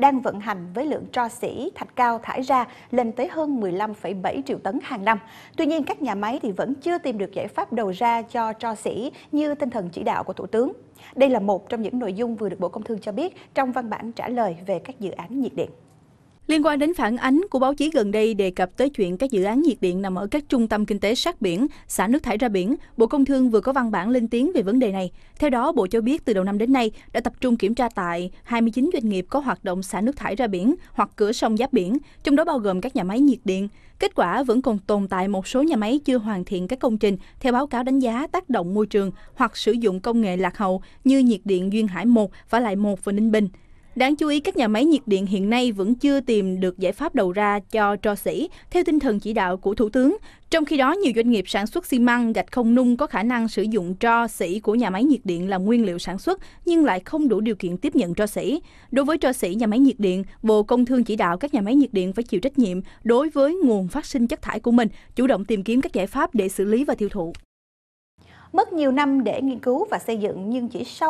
đang vận hành với lượng tro xỉ, thạch cao thải ra lên tới hơn 15,7 triệu tấn hàng năm. Tuy nhiên, các nhà máy thì vẫn chưa tìm được giải pháp đầu ra cho tro xỉ như tinh thần chỉ đạo của Thủ tướng. Đây là một trong những nội dung vừa được Bộ Công Thương cho biết trong văn bản trả lời về các dự án nhiệt điện. Liên quan đến phản ánh của báo chí gần đây đề cập tới chuyện các dự án nhiệt điện nằm ở các trung tâm kinh tế sát biển, xả nước thải ra biển, Bộ Công Thương vừa có văn bản lên tiếng về vấn đề này. Theo đó, Bộ cho biết từ đầu năm đến nay đã tập trung kiểm tra tại 29 doanh nghiệp có hoạt động xả nước thải ra biển hoặc cửa sông giáp biển, trong đó bao gồm các nhà máy nhiệt điện. Kết quả vẫn còn tồn tại một số nhà máy chưa hoàn thiện các công trình theo báo cáo đánh giá tác động môi trường hoặc sử dụng công nghệ lạc hậu như nhiệt điện Duyên Hải 1 và lại 1 và Ninh Bình. Đáng chú ý, các nhà máy nhiệt điện hiện nay vẫn chưa tìm được giải pháp đầu ra cho tro sỉ theo tinh thần chỉ đạo của Thủ tướng. Trong khi đó, nhiều doanh nghiệp sản xuất xi măng, gạch không nung có khả năng sử dụng tro sỉ của nhà máy nhiệt điện làm nguyên liệu sản xuất nhưng lại không đủ điều kiện tiếp nhận tro sỉ Đối với tro sỉ nhà máy nhiệt điện, Bộ Công Thương chỉ đạo các nhà máy nhiệt điện phải chịu trách nhiệm đối với nguồn phát sinh chất thải của mình, chủ động tìm kiếm các giải pháp để xử lý và tiêu thụ. Mất nhiều năm để nghiên cứu và xây dựng nhưng chỉ sau